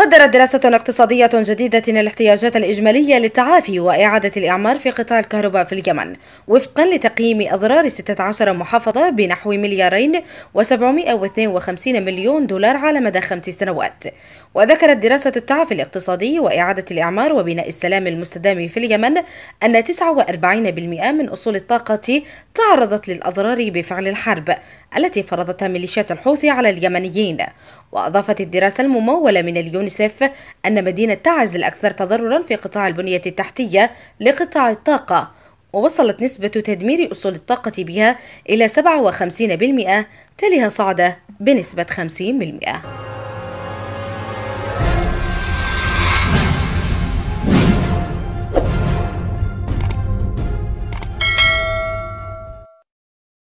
قدرت دراسة اقتصادية جديدة الاحتياجات الإجمالية للتعافي وإعادة الإعمار في قطاع الكهرباء في اليمن وفقا لتقييم أضرار 16 محافظة بنحو مليارين و752 مليون دولار على مدى خمس سنوات وذكرت دراسة التعافي الاقتصادي وإعادة الإعمار وبناء السلام المستدام في اليمن أن 49% من أصول الطاقة تعرضت للأضرار بفعل الحرب التي فرضتها ميليشيات الحوثي على اليمنيين وأضافت الدراسة الممولة من اليونيسف أن مدينة تعز الأكثر تضررا في قطاع البنية التحتية لقطاع الطاقة ووصلت نسبة تدمير أصول الطاقة بها إلى 57% تليها صعدة بنسبة 50%